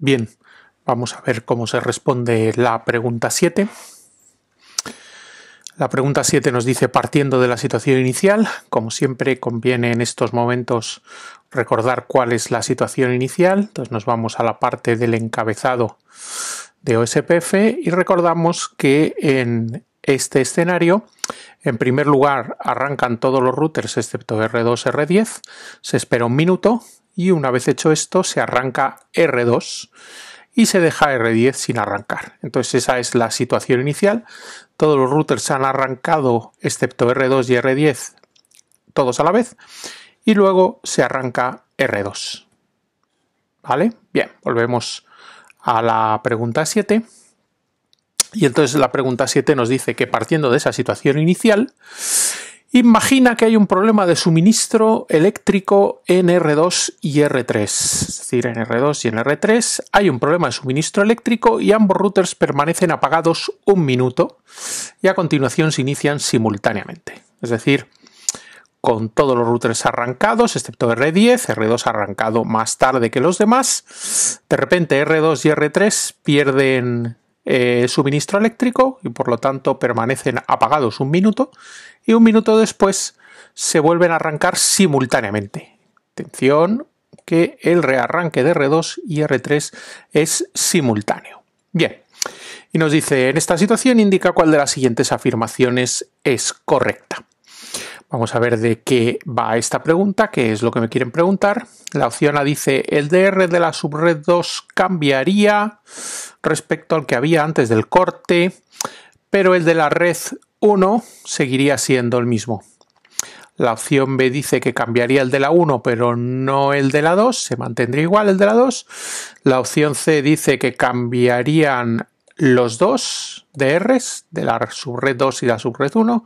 Bien, vamos a ver cómo se responde la pregunta 7. La pregunta 7 nos dice partiendo de la situación inicial, como siempre conviene en estos momentos recordar cuál es la situación inicial, entonces nos vamos a la parte del encabezado de OSPF y recordamos que en este escenario en primer lugar, arrancan todos los routers excepto R2, R10. Se espera un minuto y una vez hecho esto se arranca R2 y se deja R10 sin arrancar. Entonces esa es la situación inicial. Todos los routers se han arrancado excepto R2 y R10 todos a la vez y luego se arranca R2. ¿Vale? Bien, volvemos a la pregunta 7. Y entonces la pregunta 7 nos dice que partiendo de esa situación inicial, Imagina que hay un problema de suministro eléctrico en R2 y R3. Es decir, en R2 y en R3 hay un problema de suministro eléctrico y ambos routers permanecen apagados un minuto y a continuación se inician simultáneamente. Es decir, con todos los routers arrancados, excepto R10, R2 arrancado más tarde que los demás, de repente R2 y R3 pierden eh, suministro eléctrico y por lo tanto permanecen apagados un minuto y un minuto después se vuelven a arrancar simultáneamente. Atención que el rearranque de R2 y R3 es simultáneo. Bien, y nos dice, en esta situación indica cuál de las siguientes afirmaciones es correcta. Vamos a ver de qué va esta pregunta, qué es lo que me quieren preguntar. La opción A dice, ¿el DR de la subred 2 cambiaría respecto al que había antes del corte, pero el de la red 1 seguiría siendo el mismo? La opción B dice que cambiaría el de la 1, pero no el de la 2, se mantendría igual el de la 2. La opción C dice que cambiarían los dos DRs, de la subred 2 y la subred 1.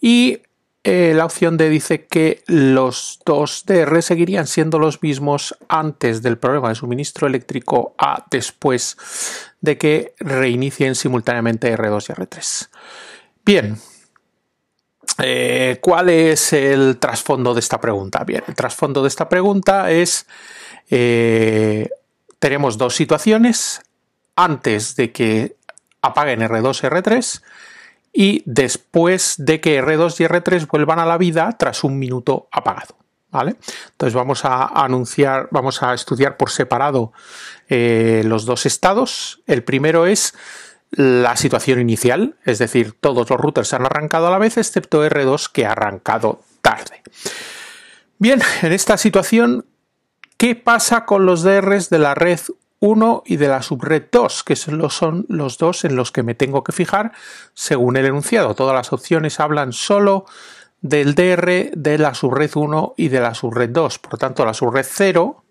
Y eh, la opción D dice que los dos DR seguirían siendo los mismos antes del problema de suministro eléctrico a después de que reinicien simultáneamente R2 y R3. Bien. Eh, ¿Cuál es el trasfondo de esta pregunta? Bien, el trasfondo de esta pregunta es, eh, tenemos dos situaciones antes de que apaguen R2, y R3 y después de que R2 y R3 vuelvan a la vida tras un minuto apagado. ¿Vale? Entonces vamos a anunciar, vamos a estudiar por separado eh, los dos estados. El primero es la situación inicial, es decir, todos los routers han arrancado a la vez, excepto R2 que ha arrancado tarde. Bien, en esta situación, ¿qué pasa con los DRs de la red y de la subred 2, que son los dos en los que me tengo que fijar según el enunciado. Todas las opciones hablan solo del DR, de la subred 1 y de la subred 2. Por tanto, la subred 0,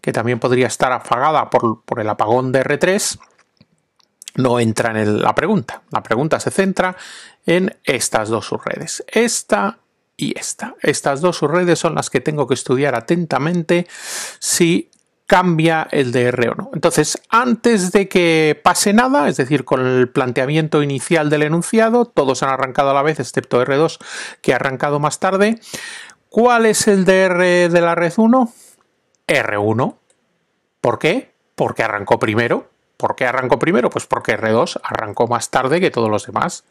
que también podría estar afagada por, el apagón de R3, no entra en la pregunta. La pregunta se centra en estas dos subredes. Esta y esta. Estas dos subredes son las que tengo que estudiar atentamente si cambia el DR o Entonces, antes de que pase nada, es decir, con el planteamiento inicial del enunciado, todos han arrancado a la vez, excepto R2, que ha arrancado más tarde. ¿Cuál es el DR de la red 1? R1. ¿Por qué? Porque arrancó primero. ¿Por qué arrancó primero? Pues porque R2 arrancó más tarde que todos los demás.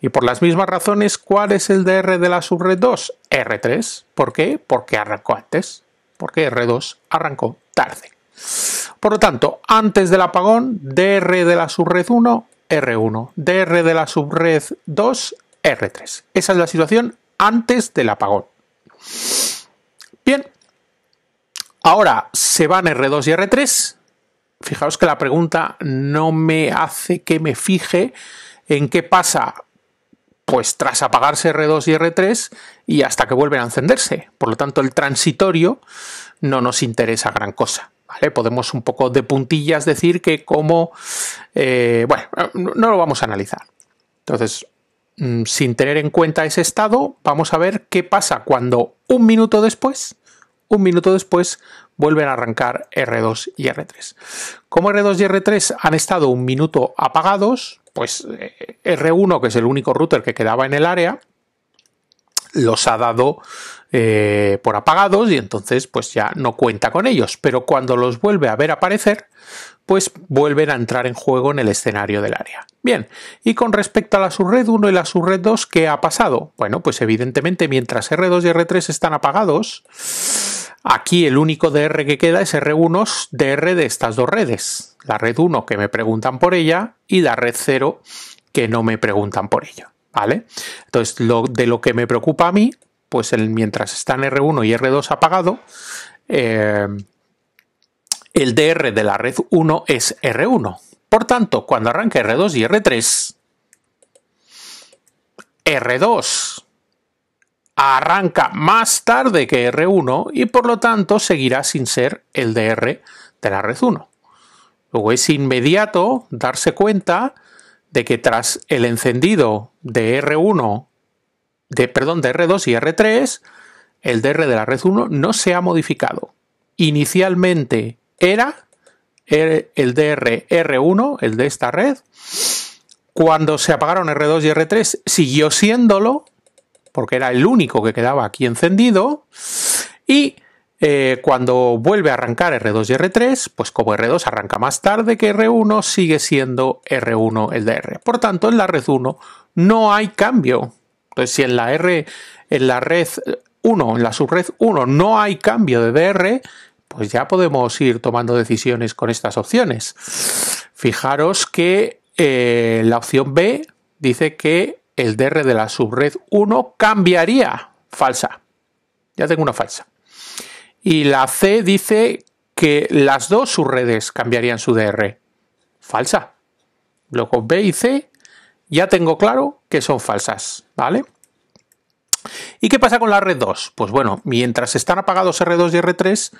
Y por las mismas razones, ¿cuál es el DR de la subred 2? R3. ¿Por qué? Porque arrancó antes porque R2 arrancó tarde. Por lo tanto, antes del apagón, DR de la subred 1, R1, DR de la subred 2, R3. Esa es la situación antes del apagón. Bien, ahora se van R2 y R3. Fijaos que la pregunta no me hace que me fije en qué pasa pues tras apagarse R2 y R3 y hasta que vuelven a encenderse. Por lo tanto, el transitorio no nos interesa gran cosa. Podemos un poco de puntillas decir que como... Eh, bueno, no lo vamos a analizar. Entonces, mm, sin tener en cuenta ese estado, vamos a ver qué pasa cuando un minuto después, un minuto después, vuelven a arrancar R2 y R3. Como R2 y R3 han estado un minuto apagados, pues eh, R1, que es el único router que quedaba en el área, los ha dado eh, por apagados y entonces pues ya no cuenta con ellos. Pero cuando los vuelve a ver aparecer, pues vuelven a entrar en juego en el escenario del área. Bien, y con respecto a la subred 1 y la subred 2, ¿qué ha pasado? Bueno, pues evidentemente mientras R2 y R3 están apagados, aquí el único DR que queda es R1 DR de estas dos redes. La red 1 que me preguntan por ella y la red 0 que no me preguntan por ella. ¿vale? Entonces, lo, de lo que me preocupa a mí, pues el, mientras están R1 y R2 apagado, eh, el DR de la red 1 es R1. Por tanto, cuando arranque R2 y R3, R2 arranca más tarde que R1 y por lo tanto seguirá sin ser el DR de la red 1. Luego es inmediato darse cuenta de que tras el encendido de R1, de, perdón, de R2 y R3, el DR de la red 1 no se ha modificado. Inicialmente era er, el DR R1, el de esta red. Cuando se apagaron R2 y R3, siguió siéndolo, porque era el único que quedaba aquí encendido. Y eh, cuando vuelve a arrancar R2 y R3, pues como R2 arranca más tarde que R1, sigue siendo R1 el DR. Por tanto, en la red 1 no hay cambio. Entonces, si en la R, en la red 1, en la subred 1 no hay cambio de DR, pues ya podemos ir tomando decisiones con estas opciones. Fijaros que eh, la opción B dice que el DR de la subred 1 cambiaría. Falsa. Ya tengo una falsa. Y la C dice que las dos subredes cambiarían su DR. Falsa. Luego B y C ya tengo claro que son falsas, ¿vale? ¿Y qué pasa con la red 2? Pues bueno, mientras están apagados R2 y R3,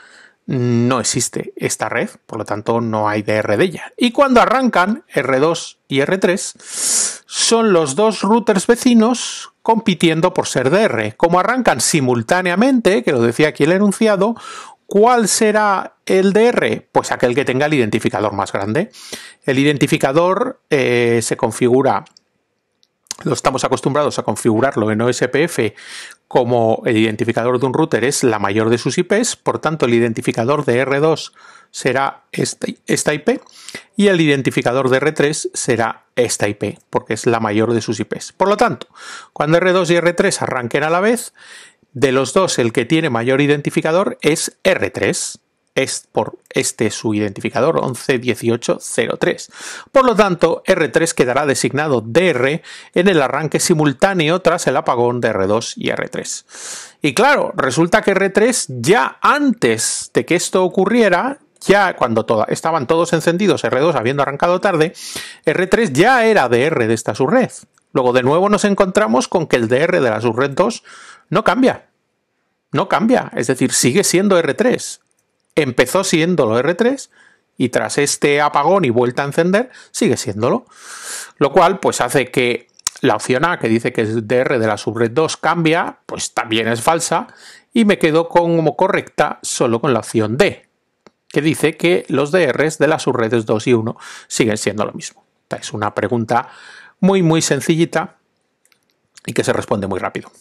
no existe esta red, por lo tanto no hay DR de ella. Y cuando arrancan, R2 y R3 son los dos routers vecinos compitiendo por ser DR. Como arrancan simultáneamente, que lo decía aquí el enunciado, ¿cuál será el DR? Pues aquel que tenga el identificador más grande. El identificador eh, se configura estamos acostumbrados a configurarlo en OSPF como el identificador de un router es la mayor de sus IPs, por tanto el identificador de R2 será este, esta IP y el identificador de R3 será esta IP, porque es la mayor de sus IPs. Por lo tanto, cuando R2 y R3 arranquen a la vez, de los dos el que tiene mayor identificador es R3 es por este su identificador 111803. Por lo tanto, R3 quedará designado DR en el arranque simultáneo tras el apagón de R2 y R3. Y claro, resulta que R3 ya antes de que esto ocurriera, ya cuando estaban todos encendidos, R2 habiendo arrancado tarde, R3 ya era DR de esta subred. Luego de nuevo nos encontramos con que el DR de la subred 2 no cambia. No cambia, es decir, sigue siendo R3 empezó siendo lo R3 y tras este apagón y vuelta a encender, sigue siéndolo. Lo cual, pues hace que la opción A, que dice que es DR de la subred 2, cambia, pues también es falsa, y me quedo como correcta solo con la opción D, que dice que los DRs de las subredes 2 y 1 siguen siendo lo mismo. es una pregunta muy, muy sencillita y que se responde muy rápido.